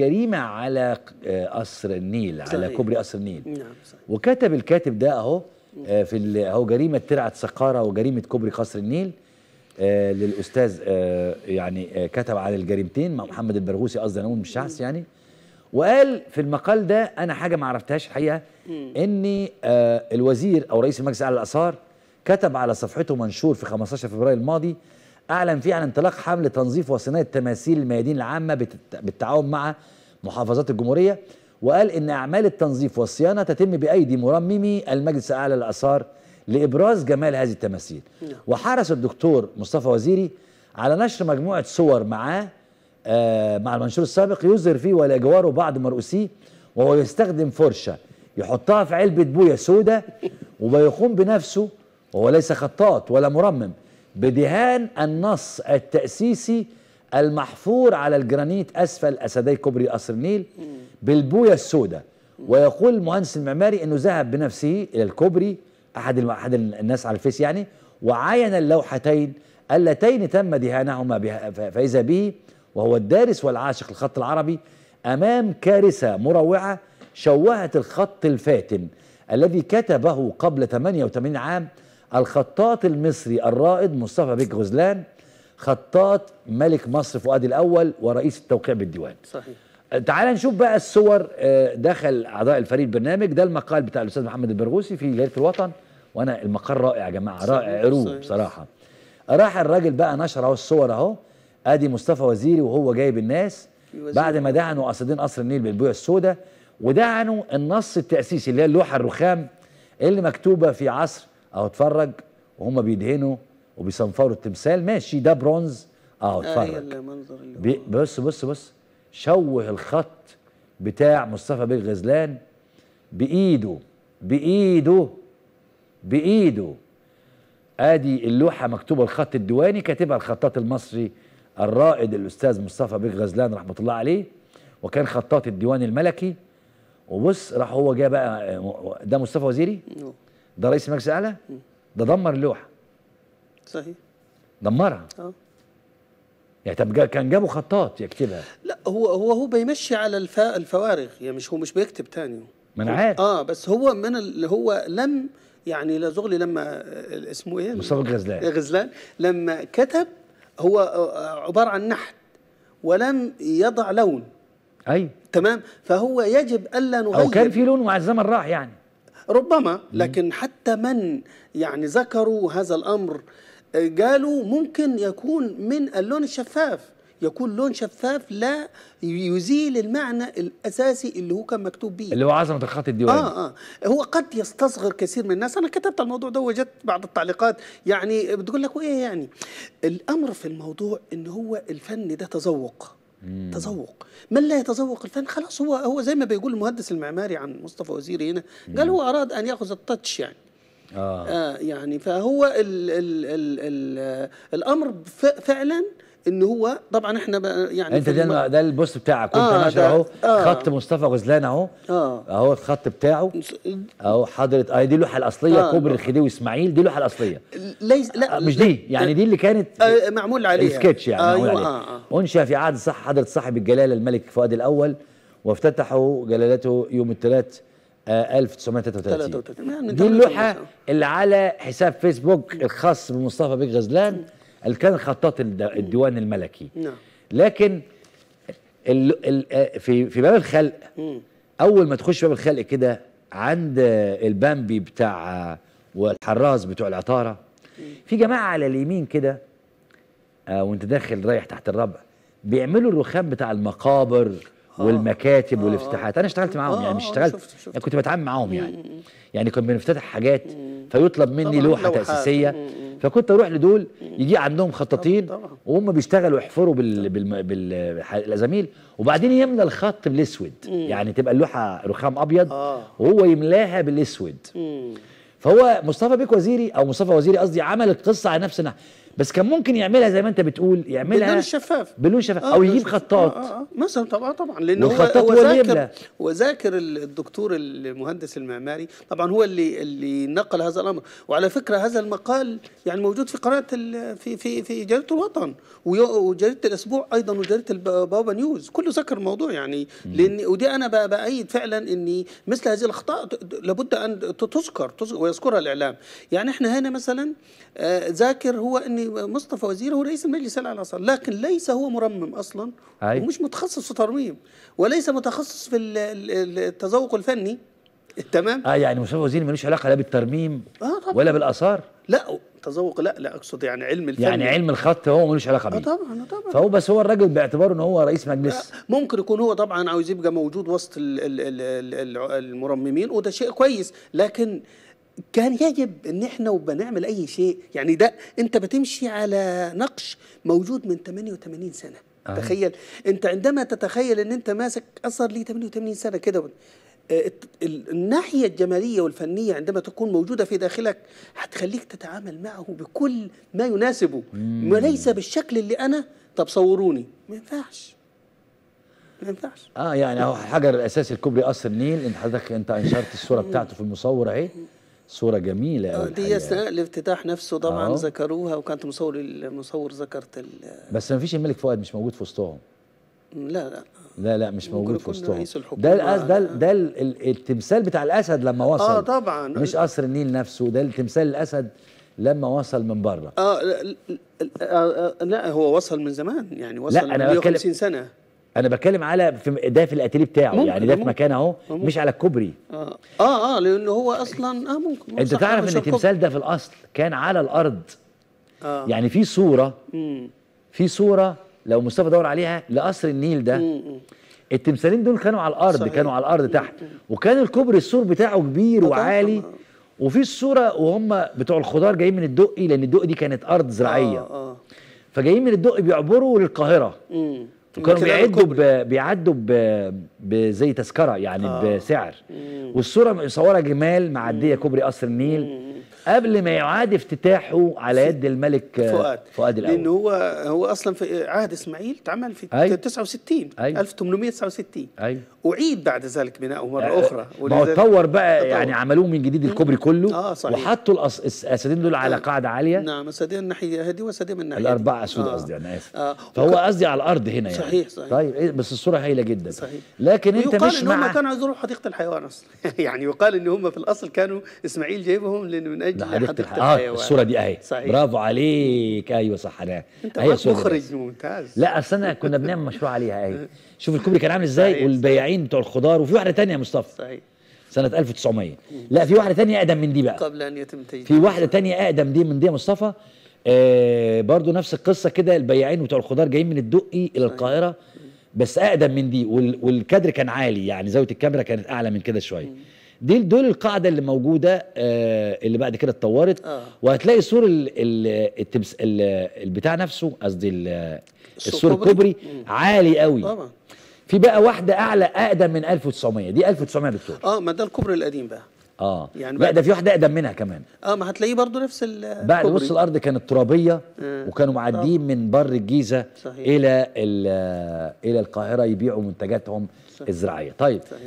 جريمة على آه، قصر النيل صحيح. على كوبري قصر النيل نعم صحيح. وكتب الكاتب ده اهو آه، في اهو جريمة ترعة سقارة وجريمة كوبري قصر النيل آه للاستاذ آه يعني آه كتب على الجريمتين مع محمد البرغوثي قصدي انا مش شخص يعني وقال في المقال ده انا حاجه ما عرفتهاش الحقيقه ان آه، الوزير او رئيس المجلس الاعلى للاثار كتب على صفحته منشور في 15 فبراير الماضي أعلن فيه عن انطلاق حملة تنظيف وصناعة تماثيل الميادين العامة بالتعاون مع محافظات الجمهورية وقال إن أعمال التنظيف والصيانة تتم بأيدي مرممي المجلس الأعلى للآثار لإبراز جمال هذه التماثيل نعم. وحرص الدكتور مصطفى وزيري على نشر مجموعة صور معاه آه مع المنشور السابق يظهر فيه ولا جواره بعض مرؤوسيه وهو يستخدم فرشة يحطها في علبة بوية سوداء وبيقوم بنفسه وهو ليس خطاط ولا مرمم بدهان النص التأسيسي المحفور على الجرانيت أسفل أسدي كوبري قصر النيل بالبوية السوداء ويقول المهندس المعماري أنه ذهب بنفسه إلى الكوبري أحد أحد الناس على الفيس يعني وعاين اللوحتين اللتين تم دهانهما فإذا به وهو الدارس والعاشق الخط العربي أمام كارثة مروعة شوهت الخط الفاتن الذي كتبه قبل 88 عام الخطاط المصري الرائد مصطفى بيك غزلان خطاط ملك مصر فؤاد الأول ورئيس التوقيع بالديوان صحيح تعال نشوف بقى الصور آه، دخل أعضاء الفريق البرنامج ده المقال بتاع الأستاذ محمد البرغوثي في جريدة الوطن وأنا المقال رائع يا جماعة رائع عروب بصراحة راح الراجل بقى نشر اهو الصور اهو ادي مصطفى وزيري وهو جايب الناس بعد ما دعنوا قصدين قصر النيل بالبويه السوداء ودعنوا النص التاسيسي اللي هي اللوحه الرخام اللي مكتوبه في عصر او اتفرج وهم بيدهنوا وبيصنفروا التمثال ماشي ده برونز اه, آه، اتفرج بص بص بص شوه الخط بتاع مصطفى بيك غزلان بايده بايده بايده ادي اللوحه مكتوبه الخط الديواني كاتبها الخطاط المصري الرائد الاستاذ مصطفى بيك غزلان رحمه الله عليه وكان خطاط الديوان الملكي وبص راح هو جه بقى آه، ده مصطفى وزيري ده رئيس مجلس اعلى ده دمر اللوحه صحيح دمرها اه يعني طب كان جابه خطاط يكتبها لا هو هو هو بيمشي على الفا الفوارغ يعني مش هو مش بيكتب تاني ما انا عارف اه بس هو من اللي هو لم يعني لا زغلي لما آه، اسمه ايه مصطفى غزلان غزلان لما كتب هو آه، آه، عباره عن نحت ولم يضع لون ايوه تمام فهو يجب الا نغير او كان في لون مع الزمن راح يعني ربما لكن حتى من يعني ذكروا هذا الأمر آه، قالوا ممكن يكون من اللون الشفاف يكون لون شفاف لا يزيل المعنى الاساسي اللي هو كان مكتوب به اللي هو عظمه الخط الديواني اه اه هو قد يستصغر كثير من الناس انا كتبت الموضوع ده وجدت بعض التعليقات يعني بتقول لك وايه يعني الامر في الموضوع ان هو الفن ده تذوق مم. تذوق من لا يتذوق الفن خلاص هو هو زي ما بيقول المهندس المعماري عن مصطفى وزيري هنا قال هو اراد ان ياخذ التاتش يعني آه. آه يعني فهو الـ الـ الـ الـ الامر فعلا ان هو طبعا احنا يعني انت ده ده البوست بتاعك كنت آه ناشر اهو آه خط مصطفى غزلان اهو اه اهو الخط بتاعه اهو حضره اه دي اللوحه الاصليه آه كوبري الخديوي اسماعيل دي اللوحه الاصليه ليس لا آه مش دي يعني دي اللي كانت آه معمول عليها سكتش يعني آه معمول أيوه، عليها آه آه انشا في عهد صح حضره صاحب الجلاله الملك فؤاد الاول وافتتحوا جلالته يوم الثلاث آه 1933 يعني دي اللوحه اللي على حساب فيسبوك الخاص بمصطفى بيك غزلان اللي كان خطاط الديوان الملكي نعم. لكن آه، في في باب الخلق اول ما تخش باب الخلق كده عند البامبي بتاع والحراس بتوع العطاره في جماعه على اليمين كده آه، وانت داخل رايح تحت الربع بيعملوا الرخام بتاع المقابر آه. والمكاتب آه. والافتتاحات انا اشتغلت معاهم آه، يعني مش اشتغلت شفت شفت. يعني كنت بتعامل معاهم يعني يعني كنا بنفتتح حاجات فيطلب مني لوحه تاسيسيه فكنت اروح لدول يجي عندهم خطاطين وهم بيشتغلوا يحفروا بالازاميل وبعدين يملى الخط بالاسود يعني تبقى اللوحه رخام ابيض وهو يملاها بالاسود فهو مصطفى بيك وزيري او مصطفى وزيري قصدي عمل القصه على نفس الناحيه بس كان ممكن يعملها زي ما انت بتقول يعملها بدون الشفاف بدون شفاف آه او يجيب خطاط آه،, آه آه مثلا طبعا طبعا لان هو هو وذاكر الدكتور المهندس المعماري طبعا هو اللي اللي نقل هذا الامر وعلى فكره هذا المقال يعني موجود في قناه في في في جريده الوطن وجريده الاسبوع ايضا وجريده البابا نيوز كله ذكر الموضوع يعني لان ودي انا بايد فعلا ان مثل هذه الاخطاء لابد ان تذكر ويذكرها الاعلام يعني احنا هنا مثلا آه، ذاكر هو ان يعني مصطفى وزير هو رئيس المجلس الاعلى للاثار لكن ليس هو مرمم اصلا أي. ومش متخصص في ترميم وليس متخصص في التذوق الفني تمام اه يعني مصطفى وزير ملوش علاقه لا بالترميم آه طبعًا. ولا بالاثار لا تذوق لا لا اقصد يعني علم الفن يعني علم الخط هو ملوش علاقه بيه اه طبعا آه، طبعا فهو بس هو الراجل باعتباره ان هو رئيس مجلس آه، ممكن يكون هو طبعا عاوز يبقى موجود وسط الـ الـ الـ الـ المرممين وده شيء كويس لكن كان يجب ان احنا وبنعمل اي شيء يعني ده انت بتمشي على نقش موجود من 88 سنه آه. تخيل انت عندما تتخيل ان انت ماسك اثر ليه 88 سنه كده آه، الناحيه الجماليه والفنيه عندما تكون موجوده في داخلك هتخليك تتعامل معه بكل ما يناسبه مم. وليس بالشكل اللي انا طب صوروني ما ينفعش ما ينفعش اه يعني هو حجر الاساس الكوبري قصر النيل انت حضرتك انت انشرت الصوره بتاعته في المصور اهي صورة جميلة دي أثناء الافتتاح نفسه طبعا أوه. ذكروها وكانت مصور المصور ذكرت بس ما فيش الملك فؤاد مش موجود في وسطهم لا لا لا لا مش موجود في وسطهم ده الأس ده ده التمثال بتاع الاسد لما وصل اه طبعا مش قصر النيل نفسه ده التمثال الاسد لما وصل من بره اه لا, لا هو وصل من زمان يعني وصل من 150 سنه انا بتكلم على في ده في الاتيلي بتاعه ممكن يعني ده في مكان اهو مش على الكوبري اه اه, آه لان هو اصلا اه ممكن انت تعرف ان التمثال ده في الاصل كان على الارض آه. يعني في صوره في صوره لو مصطفى دور عليها لقصر النيل ده التمثالين دول كانوا على الارض صحيح. كانوا على الارض تحت وكان الكوبري السور بتاعه كبير وعالي وفي الصوره وهم بتوع الخضار جايين من الدقي لان الدقي دي كانت ارض زراعيه آه آه. فجايين من الدقي بيعبروا للقاهره مم. كانوا بيعدوا بيعدوا بزي تذكره يعني آه. بسعر والصوره مصوره جمال معديه كوبري قصر النيل قبل ما يعاد افتتاحه على يد الملك فؤاد فؤاد الاول لان هو هو اصلا في عهد اسماعيل اتعمل في أي. 69 أي. 1869 أي. اعيد بعد ذلك بناؤه مره أه اخرى ما هو اتطور بقى أطور. يعني عملوه من جديد الكوبري كله اه صحيح وحطوا الاسدين دول على آه. قاعده عاليه نعم اسدين الناحيه هذه واسدين من الناحيه الاربعه اسود آه. قصدي آه. انا اسف آه. فهو قصدي على الارض هنا يعني صحيح صحيح طيب إيه، بس الصوره هايله جدا صحيح لكن انت مش يقال ان هم كانوا يزوروا حديقه الحيوان اصلا يعني يقال ان هم في الاصل كانوا اسماعيل جايبهم لان من المخرج حضرتك حضرتك آه الصوره دي اهي صحيح. برافو عليك ايوه صح انا انت مخرج ممتاز لا اصل انا كنا بنعمل مشروع عليها اهي شوف الكوبري كان عامل ازاي والبياعين بتوع الخضار وفي واحده ثانيه يا مصطفى صحيح سنة 1900 لا في واحدة تانية أقدم من دي بقى قبل أن يتم تجديد في واحدة تانية أقدم دي من دي يا مصطفى آه برضو نفس القصة كده البياعين بتوع الخضار جايين من الدقي إلى القاهرة بس أقدم من دي والكادر كان عالي يعني زاوية الكاميرا كانت أعلى من كده شوية دي دول القاعده اللي موجوده آه، اللي بعد كده اتطورت آه. وهتلاقي سور ال ال ال البتاع نفسه قصدي السور الكوبري عالي قوي طبعا في بقى واحده اعلى اقدم من 1900 دي 1900 دكتور اه ما ده الكوبري القديم بقى اه يعني لا ده في واحده اقدم منها كمان اه ما هتلاقيه برضه نفس ال بعد وسط الارض كانت ترابيه آه وكانوا معديين آه. من بر الجيزه صحيح. الى الى القاهره يبيعوا منتجاتهم صحيح. الزراعيه طيب صحيح.